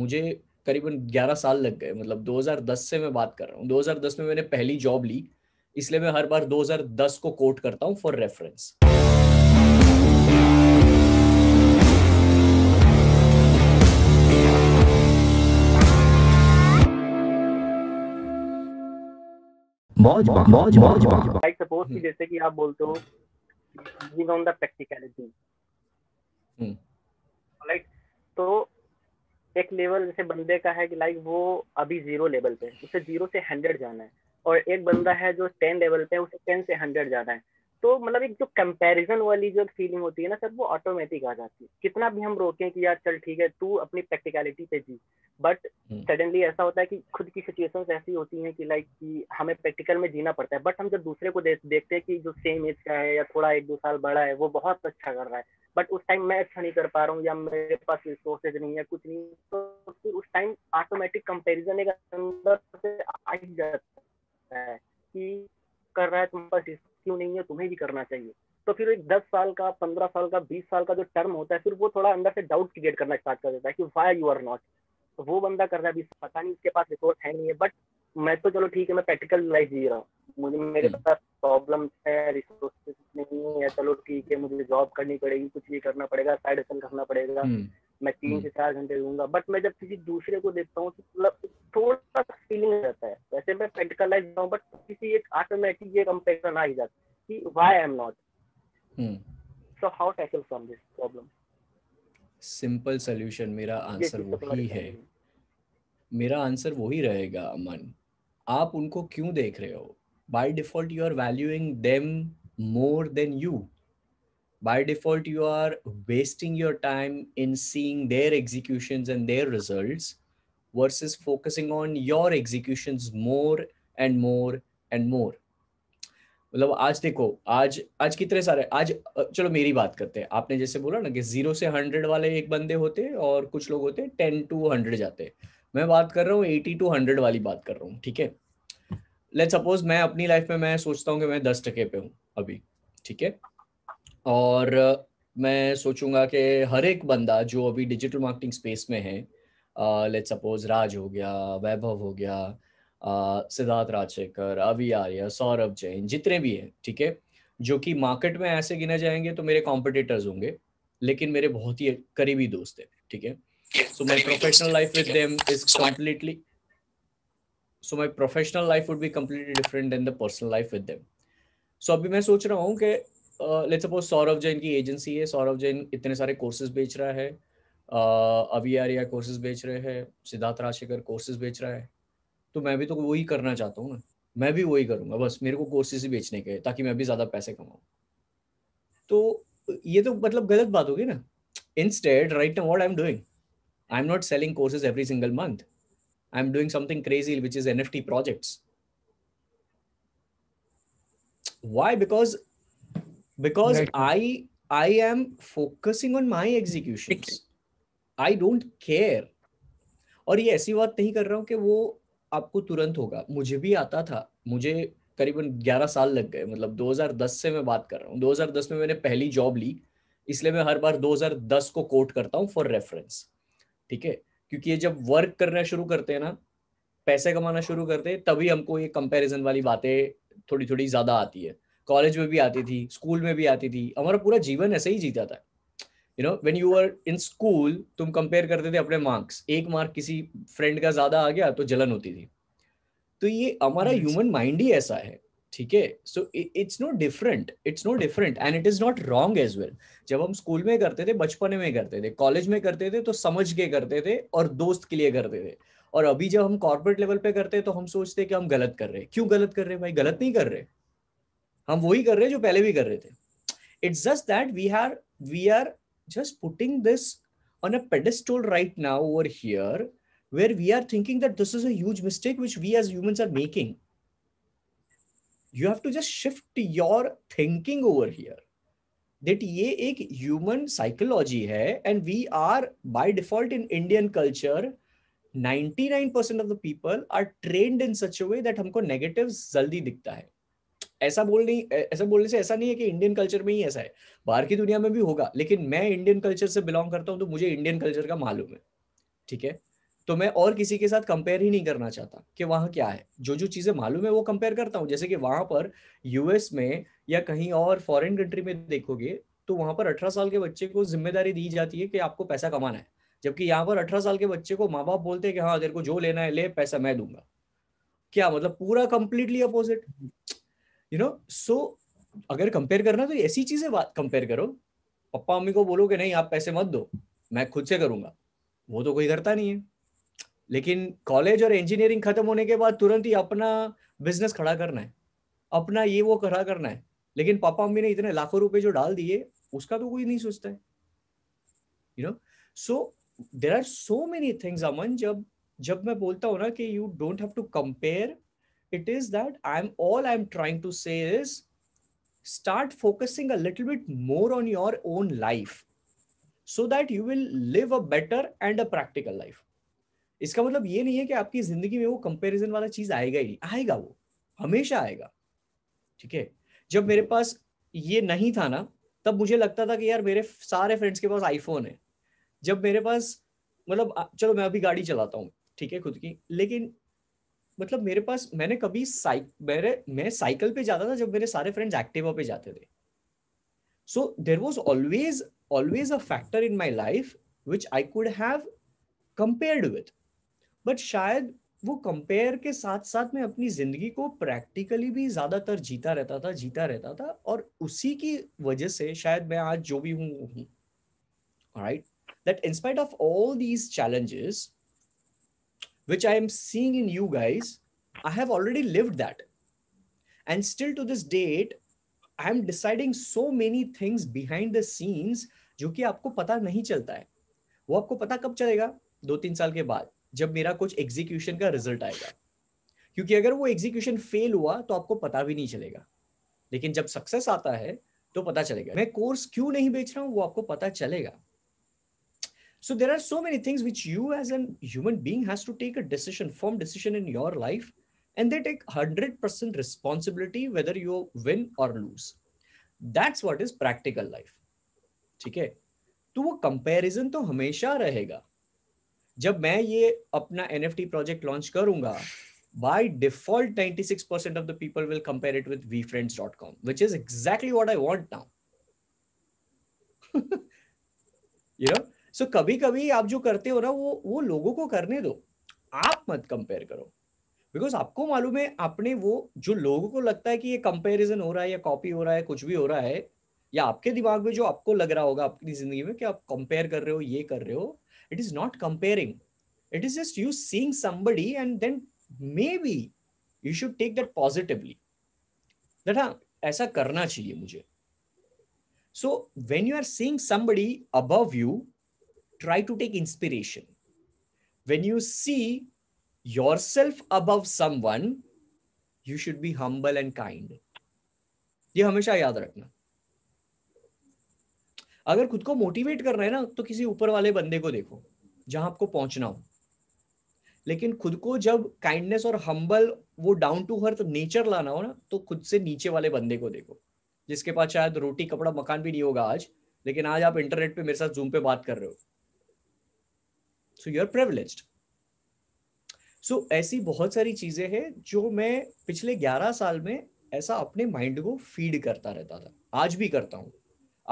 मुझे करीबन 11 साल लग गए मतलब 2010 से मैं बात कर रहा हूँ 2010 में मैंने पहली जॉब ली इसलिए मैं हर बार 2010 को कोट करता हूँ फॉर रेफरेंस जैसे कि आप बोलते हो प्रैक्टिकलिटी हम्म। राइट एक लेवल जैसे बंदे का है कि लाइक वो अभी जीरो लेवल पे उसे जीरो से हंड्रेड जाना है और एक बंदा है जो टेन लेवल पे उसे टेन से हंड्रेड जाना है तो मतलब एक जो कंपैरिजन वाली जो फीलिंग होती है ना सर वो ऑटोमेटिक आ जाती है कितना भी हम रोकें कि यार चल ठीक है तू अपनी प्रैक्टिकलिटी पे जी बट सडनली हम्म। ऐसा होता है कि खुद की सिचुएशंस ऐसी होती हैं कि लाइक कि हमें प्रैक्टिकल में जीना पड़ता है बट हम जब दूसरे को दे, देखते हैं कि जो सेम एज का है या थोड़ा एक दो साल बड़ा है वो बहुत अच्छा कर रहा है बट उस टाइम मैं अच्छा नहीं कर पा रहा हूँ या मेरे पास रिसोर्सेज नहीं है कुछ नहीं तो फिर उस टाइम ऑटोमेटिक कंपेरिजन एक अंदर से आ जाता है कि कर रहा है तुम्हारे पास क्यों नहीं है तुम्हें भी करना चाहिए तो फिर एक दस साल का पंद्रह साल का बीस साल का जो टर्म होता है फिर वो थोड़ा अंदर से डाउट क्रिएट करना स्टार्ट कर देता है कि वाई यू आर नॉट तो वो बंदा कर रहा है अभी पता नहीं उसके पास रिसोर्स है नहीं है बट मैं तो चलो ठीक है मैं प्रैक्टिकल लाइफ जी रहा हूँ मुझे मेरे हम्म। पास प्रॉब्लम है रिसोर्सेज नहीं है चलो ठीक है मुझे जॉब करनी पड़ेगी कुछ भी करना पड़ेगा साइड करना पड़ेगा हम्म। मैं तीन हम्म। से चार घंटे दूंगा बट मैं जब किसी दूसरे को देखता हूँ तो मतलब थोड़ा फीलिंग रहता है वैसे मैं प्रैक्टिकलाइज जाऊँ बट किसी एक ऑटोमेटिक ये कंपेरिजन आ ही जाता है कि why I am not so how tackle from this problem simple solution मेरा आंसर तो वही है मेरा आंसर वही रहेगा अमन आप उनको क्यों देख रहे हो by default you are valuing them more than you by default you are wasting your time in seeing their executions and their results versus focusing on your executions more and more and more मतलब आज देखो आज आज कितने सारे आज चलो मेरी बात करते हैं आपने जैसे बोला ना कि जीरो से हंड्रेड वाले एक बंदे होते और कुछ लोग होते टेन टू हंड्रेड जाते मैं बात कर रहा हूँ एटी टू हंड्रेड वाली बात कर रहा हूँ ठीक है लेट सपोज मैं अपनी लाइफ में मैं सोचता हूँ कि मैं दस टके पे हूँ अभी ठीक है और मैं सोचूंगा कि हर एक बंदा जो अभी डिजिटल मार्केटिंग स्पेस में है लेट्स सपोज राज हो गया वैभव हो गया सिद्धार्थ राजशेखर अवि आर्य सौरभ जैन जितने भी हैं ठीक है जो कि मार्केट में ऐसे गिने जाएंगे तो मेरे कॉम्पिटिटर्स होंगे लेकिन मेरे बहुत ही करीबी दोस्त हैं ठीक है so my professional life with them is completely so my professional life would be completely different than the personal life with them so अभी मैं सोच रहा हूँ कि लेट्स सपोज सौरभ जैन की एजेंसी है सौरभ जैन इतने सारे कोर्सेज बेच रहा है uh, अभी आर्या कोर्सेज बेच रहे हैं सिद्धार्थ राजशेखर कोर्सेज बेच रहा है तो मैं भी तो वही करना चाहता हूँ ना मैं भी वही करूंगा बस मेरे को कोर्सेज ही बेचने के ताकि मैं भी ज़्यादा पैसे कमाऊँ तो ये तो मतलब गलत बात होगी ना instead right now what I am doing I am not selling courses every single month I am doing something crazy which is N F T projects why because because right. i i am focusing on my executions i don't care और ये ऐसी बात नहीं कर रहा हूँ कि वो आपको तुरंत होगा मुझे भी आता था मुझे करीबन 11 साल लग गए मतलब 2010 से मैं बात कर रहा हूँ 2010 में मैंने पहली जॉब ली इसलिए मैं हर बार 2010 को कोट करता हूँ फॉर रेफरेंस ठीक है क्योंकि ये जब वर्क करना शुरू करते हैं ना पैसे कमाना शुरू करते हैं तभी हमको ये कंपैरिजन वाली बातें थोड़ी थोड़ी ज्यादा आती है कॉलेज में भी आती थी स्कूल में भी आती थी हमारा पूरा जीवन ऐसे ही जीता था you know when you are in school तुम कंपेयर करते थे अपने मार्क्स एक मार्क किसी फ्रेंड का ज्यादा आ गया तो जलन होती थी तो ये हमारा ह्यूमन माइंड ही ऐसा है ठीक है so it's not different it's not different and it is not wrong as well जब हम स्कूल में करते थे बचपन में करते थे कॉलेज में करते थे तो समझ के करते थे और दोस्त के लिए करते थे और अभी जब हम कॉर्पोरेट लेवल पे करते हैं तो हम सोचते हैं कि हम गलत कर रहे हैं क्यों गलत कर रहे हैं भाई गलत नहीं कर रहे हम वही कर रहे हैं जो पहले भी कर रहे थे it's just that we are we are just putting this on a pedestal right now over here where we are thinking that this is a mistake which we as human are making you have to just shift your thinking over here that ये एक human psychology है and we are by default in Indian culture 99% of the people are trained in such a way that हमको negative जल्दी दिखता है ऐसा बोल नहीं ऐसा बोलने से ऐसा नहीं है कि इंडियन कल्चर में ही ऐसा है बाहर की दुनिया में भी होगा लेकिन मैं इंडियन कल्चर से बिलोंग करता हूँ तो मुझे इंडियन कल्चर का मालूम है ठीक है तो मैं और किसी के साथ कंपेयर ही नहीं करना चाहता कि वहां क्या है जो जो चीज़ें मालूम है वो कंपेयर करता हूँ जैसे कि वहां पर यूएस में या कहीं और फॉरेन कंट्री में देखोगे तो वहां पर अठारह साल के बच्चे को जिम्मेदारी दी जाती है कि आपको पैसा कमाना है जबकि यहाँ पर अठारह साल के बच्चे को माँ बाप बोलते हैं कि हाँ तेरे को जो लेना है ले पैसा मैं दूंगा क्या मतलब पूरा completely opposite you know so अगर कंपेयर करना तो ऐसी चीजें बात कंपेयर करो पप्पा मम्मी को बोलो कि नहीं आप पैसे मत दो मैं खुद से करूंगा वो तो कोई करता नहीं है लेकिन कॉलेज और इंजीनियरिंग खत्म होने के बाद तुरंत ही अपना बिजनेस खड़ा करना है अपना ये वो खड़ा करना है लेकिन पापा मम्मी ने इतने लाखों रुपए जो डाल दिए उसका तो कोई नहीं सोचता है you know so there are so many things Aman जब जब मैं बोलता हूँ ना कि you don't have to compare it is that i'm all i'm trying to say is start focusing a little bit more on your own life so that you will live a better and a practical life इसका मतलब ये नहीं है कि आपकी जिंदगी में वो कंपैरिजन वाला चीज आएगा ही नहीं आएगा वो हमेशा आएगा ठीक है जब मेरे पास ये नहीं था ना तब मुझे लगता था कि यार मेरे सारे फ्रेंड्स के पास आईफोन है जब मेरे पास मतलब चलो मैं अभी गाड़ी चलाता हूँ ठीक है खुद की लेकिन मतलब मेरे पास मैंने कभी साइक मेरे मैं साइकिल पे जाता था जब मेरे सारे फ्रेंड्स एक्टिवा पे जाते थे so there was always always a factor in my life which I could have compared with but शायद वो कंपेयर के साथ साथ मैं अपनी जिंदगी को प्रैक्टिकली भी ज्यादातर जीता रहता था जीता रहता था और उसी की वजह से शायद मैं आज जो भी हूँ वो हूँ right that in spite of all these challenges which I am seeing in you guys, I have already lived that. And still to this date, I am deciding so many things behind the जो कि आपको पता नहीं चलता है वो आपको पता कब चलेगा दो तीन साल के बाद जब मेरा कुछ एग्जीक्यूशन का रिजल्ट आएगा क्योंकि अगर वो एग्जीक्यूशन फेल हुआ तो आपको पता भी नहीं चलेगा लेकिन जब सक्सेस आता है तो पता चलेगा मैं कोर्स क्यों नहीं बेच रहा हूँ वो आपको पता चलेगा so there are so many things which you as a human being has to take a decision firm decision in your life and they take 100% responsibility whether you win or lose that's what is practical life ठीक है तो वो comparison तो हमेशा रहेगा जब मैं ये अपना एन प्रोजेक्ट लॉन्च करूंगा by default 96% of the people will compare it with vfriends.com which is exactly what i want now you know so so, कभी कभी आप जो करते हो ना वो वो लोगों को करने दो आप मत कंपेयर करो बिकॉज आपको मालूम है आपने वो जो लोगों को लगता है कि ये कंपेरिजन हो रहा है या कॉपी हो रहा है कुछ भी हो रहा है या आपके दिमाग में जो आपको लग रहा होगा आपकी जिंदगी में कि आप कंपेयर कर रहे हो ये कर रहे हो it is not comparing it is just you seeing somebody and then maybe you should take that positively that हाँ ऐसा करना चाहिए मुझे so when you are seeing somebody above you try to take inspiration. When you see yourself above someone, you should be humble and kind. ये हमेशा याद रखना अगर खुद को मोटिवेट करना है ना तो किसी ऊपर वाले बंदे को देखो जहां आपको पहुंचना हो लेकिन खुद को जब काइंडनेस और हम्बल वो डाउन टू हर्थ नेचर लाना हो ना तो खुद से नीचे वाले बंदे को देखो जिसके पास शायद रोटी कपड़ा मकान भी नहीं होगा आज लेकिन आज आप इंटरनेट पे मेरे साथ जूम पे बात कर रहे हो so you are privileged so ऐसी बहुत सारी चीजें हैं जो मैं पिछले 11 साल में ऐसा अपने माइंड को फीड करता रहता था आज भी करता हूँ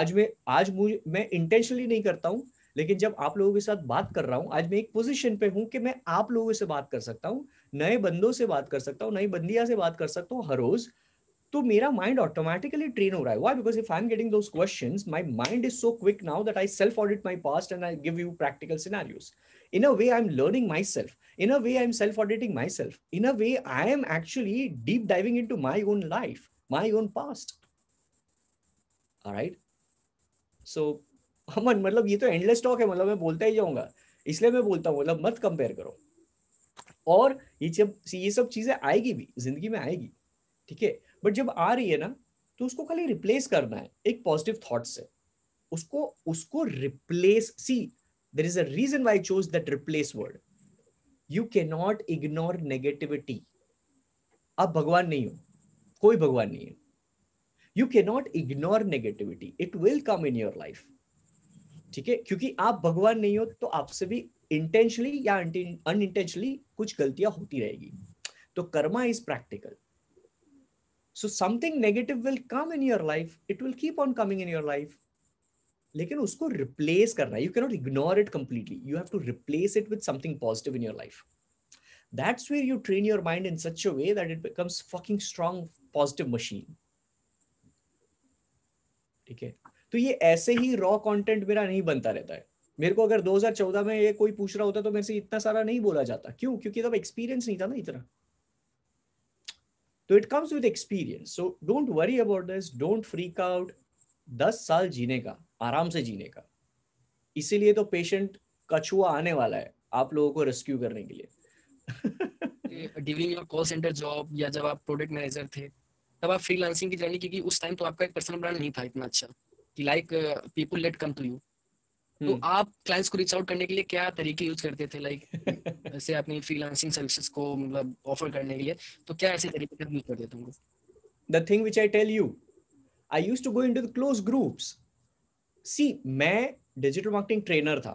आज मैं आज मुझे मैं इंटेंशनली नहीं करता हूँ लेकिन जब आप लोगों के साथ बात कर रहा हूँ आज मैं एक पोजीशन पे हूँ कि मैं आप लोगों से बात कर सकता हूँ नए बंदों से बात कर सकता हूँ नई बंदिया से बात कर सकता हूँ हर रोज तो मेरा माइंड ऑटोमेटिकली ट्रेन हो रहा है why because if I am getting those question my mind is so quick now that I self audit my past and I give you practical scenarios in a way i'm learning myself in a way i'm self auditing myself in a way i am actually deep diving into my own life my own past all right so Aman मतलब, मतलब ये तो endless talk है मतलब मैं बोलता ही जाऊंगा इसलिए मैं बोलता हूँ मतलब मत कंपेयर करो और ये जब ये सब चीजें आएगी भी जिंदगी में आएगी ठीक है बट जब आ रही है ना तो उसको खाली रिप्लेस करना है एक पॉजिटिव थॉट से उसको उसको replace see there is a reason why i chose that replace word you cannot ignore negativity आप भगवान नहीं हो कोई भगवान नहीं है you can not ignore negativity it will come in your life ठीक है क्योंकि आप भगवान नहीं हो तो आपसे भी इंटेंशनली या अन अनइंटेंशनली कुछ गलतियां होती रहेगी तो karma is practical so something negative will come in your life it will keep on coming in your life लेकिन उसको रिप्लेस करना you cannot ignore it completely you have to replace it with something positive in your life that's where you train your mind in such a way that it becomes fucking strong positive machine ठीक है तो ये ऐसे ही raw content मेरा नहीं बनता रहता है मेरे को अगर 2014 में ये कोई पूछ रहा होता तो मेरे से इतना सारा नहीं बोला जाता क्यों क्योंकि तब एक्सपीरियंस नहीं था ना इतना तो it comes with experience so don't worry about this don't freak out दस साल जीने का आराम से जीने का इसीलिए तो पेशेंट कछुआ आने वाला है आप लोगों को रेस्क्यू करने के लिए during your call center job या जब आप प्रोडक्ट मैनेजर थे तब आप फ्रीलांसिंग की जर्नी क्योंकि उस टाइम तो आपका एक पर्सनल ब्रांड नहीं था इतना अच्छा कि like people let come to you तो हम्म। आप क्लाइंट्स को रीच आउट करने के लिए क्या तरीके यूज करते थे लाइक ऐसे अपनी फ्रीलांसिंग सर्विसेज को मतलब ऑफर करने के लिए तो क्या ऐसे तरीके यूज करते थे तुमको the thing which I tell you I use to go into the close groups see मैं डिजिटल मार्केटिंग ट्रेनर था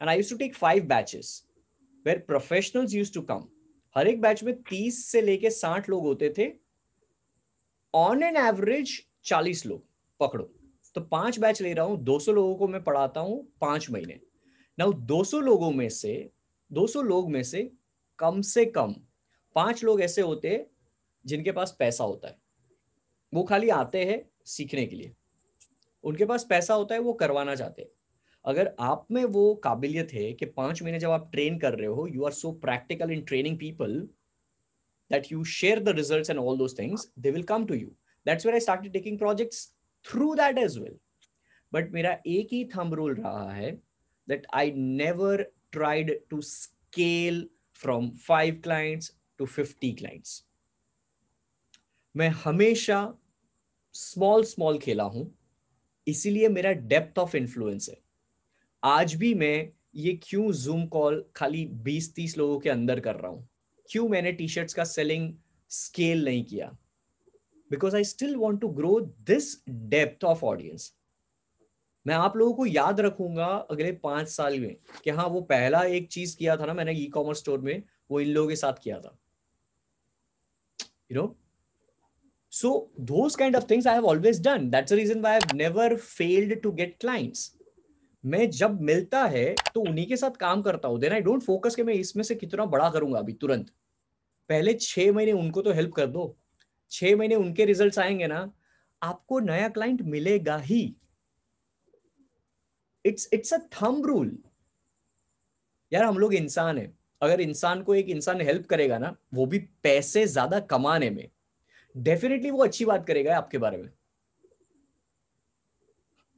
and I use to take five batches where professionals use to come हर एक बैच में तीस से लेके साठ लोग होते थे ऑन एन एवरेज चालीस लोग पकड़ो तो पांच बैच ले रहा हूं दो सौ लोगों को मैं पढ़ाता हूं पांच महीने नाउ सौ लोगों में से दो सौ लोग में से कम से कम पांच लोग ऐसे होते जिनके पास पैसा होता है वो खाली आते हैं सीखने के लिए उनके पास पैसा होता है वो करवाना चाहते हैं अगर आप में वो काबिलियत है कि पांच महीने जब आप ट्रेन कर रहे हो you are so practical in training people that you share the result and all those things they will come to you that's where I start taking projects through that as well but मेरा एक ही thumb rule रहा है that I never tried to scale from five clients to fifty clients मैं हमेशा small small खेला हूं इसीलिए मेरा डेप्थ ऑफ इन्फ्लुएंस है आज भी मैं ये क्यों जूम कॉल खाली बीस तीस लोगों के अंदर कर रहा हूं क्यों मैंने टी शर्ट्स का सेलिंग स्केल नहीं किया because I still want to grow this depth of audience मैं आप लोगों को याद रखूंगा अगले पांच साल में कि हाँ वो पहला एक चीज किया था ना मैंने ई कॉमर्स स्टोर में वो इन लोगों के साथ किया था you you know know? So those kind of things I have always done. That's the reason why I've never failed to get clients. मैं जब मिलता है तो उन्हीं के साथ काम करता हूं देन आई डोंट फोकस कि मैं इसमें से कितना बड़ा करूंगा अभी तुरंत पहले छह महीने उनको तो हेल्प कर दो छह महीने उनके रिजल्ट्स आएंगे ना आपको नया क्लाइंट मिलेगा ही it's it's a thumb rule यार हम लोग इंसान है अगर इंसान को एक इंसान हेल्प करेगा ना वो भी पैसे ज्यादा कमाने में डेफिनेटली वो अच्छी बात करेगा आपके बारे में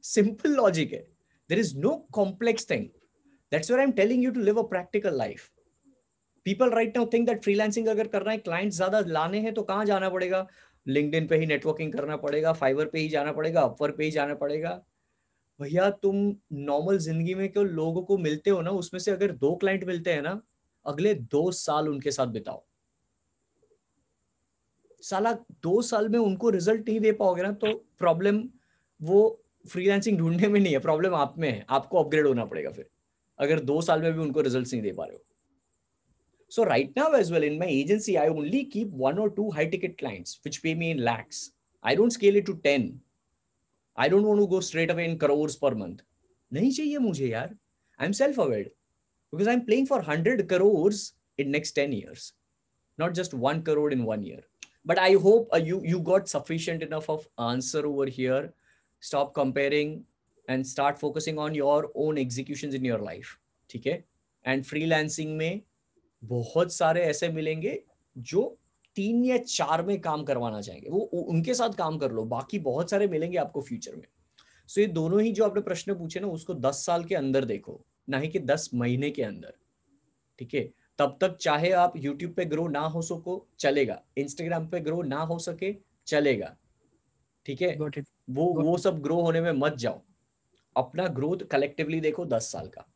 सिंपल लॉजिक है there is no complex thing that's where I am telling you to live a practical life people right now think that freelancing अगर करना है क्लाइंट ज्यादा लाने हैं तो कहां जाना पड़ेगा लिंकड पे ही नेटवर्किंग करना पड़ेगा फाइवर पे ही जाना पड़ेगा अपवर पे ही जाना पड़ेगा भैया तुम नॉर्मल जिंदगी में क्यों लोगों को मिलते हो ना उसमें से अगर दो क्लाइंट मिलते हैं ना अगले दो साल उनके साथ बिताओ साला दो साल में उनको रिजल्ट नहीं दे पाओगे ना तो प्रॉब्लम वो फ्रीलांसिंग ढूंढने में नहीं है प्रॉब्लम आप में है आपको अपग्रेड होना पड़ेगा फिर अगर दो साल में भी उनको रिजल्ट नहीं दे पा रहे हो so right now as well in my agency I only keep one और two high ticket clients which pay me in lakhs I don't scale it to ten I don't want to go straight away in crores per month. नहीं चाहिए मुझे यार I am self aware because I am playing for hundred crores in next ten years not just one crore in one year but i hope uh, you you got sufficient enough of answer over here stop comparing and start focusing on your own executions in your life theek hai and freelancing mein bahut sare aise milenge jo तीन या चार में काम करवाना चाहेंगे वो उनके साथ काम कर लो बाकी बहुत सारे मिलेंगे आपको फ्यूचर में सो so, ये दोनों ही जो आपने प्रश्न पूछे ना उसको दस साल के अंदर देखो ना ही कि दस महीने के अंदर ठीक है तब तक चाहे आप यूट्यूब पे ग्रो ना हो सको चलेगा इंस्टाग्राम पे ग्रो ना हो सके चलेगा ठीक है वो वो सब ग्रो होने में मत जाओ अपना ग्रोथ कलेक्टिवली देखो दस साल का